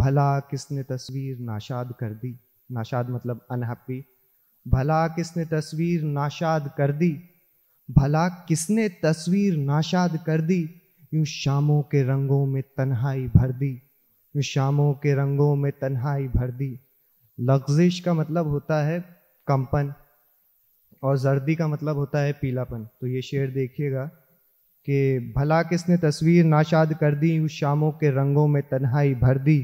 भला किसने तस्वीर नाशाद कर दी नाशाद मतलब अनहैप्पी भला किसने तस्वीर नाशाद कर दी भला किसने तस्वीर नाशाद कर दी यूं शामों के रंगों में तन्हाई भर दी यूं शामों के रंगों में तन्हाई भर दी लग्जिश का मतलब होता है कंपन और जर्दी का मतलब होता है पीलापन तो ये शेर देखिएगा कि भला किसने तस्वीर नाशाद कर दी यूं शामों के रंगों में तन्हाई भर दी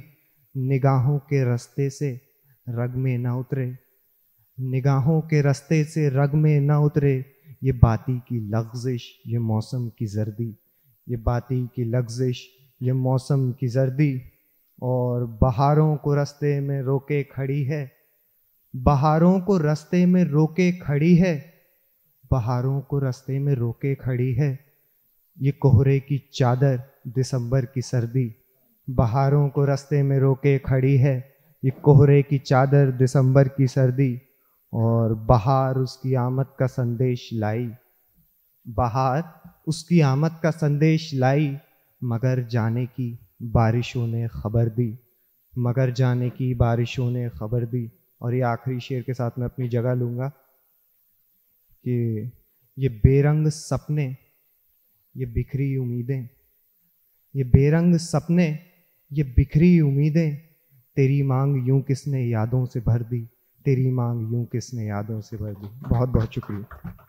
निगाहों के रास्ते से रग में ना उतरे निगाहों के रास्ते से रग में ना उतरे ये बाती की लफ्जिश ये मौसम की जर्दी ये बाती की लफ्जिश ये मौसम की जर्दी और बहारों को रास्ते में रोके खड़ी है बहारों को रास्ते में रोके खड़ी है बहारों को रास्ते में रोके खड़ी है ये कोहरे की चादर दिसंबर की सर्दी बहारों को रास्ते में रोके खड़ी है ये कोहरे की चादर दिसंबर की सर्दी और बहार उसकी आमद का संदेश लाई बहार उसकी आमद का संदेश लाई मगर जाने की बारिशों ने खबर दी मगर जाने की बारिशों ने खबर दी और ये आखिरी शेर के साथ मैं अपनी जगह लूँगा कि ये बेरंग सपने ये बिखरी उम्मीदें ये बेरंग सपने ये बिखरी उम्मीदें तेरी मांग यूं किसने यादों से भर दी तेरी मांग यूं किसने यादों से भर दी बहुत बहुत शुक्रिया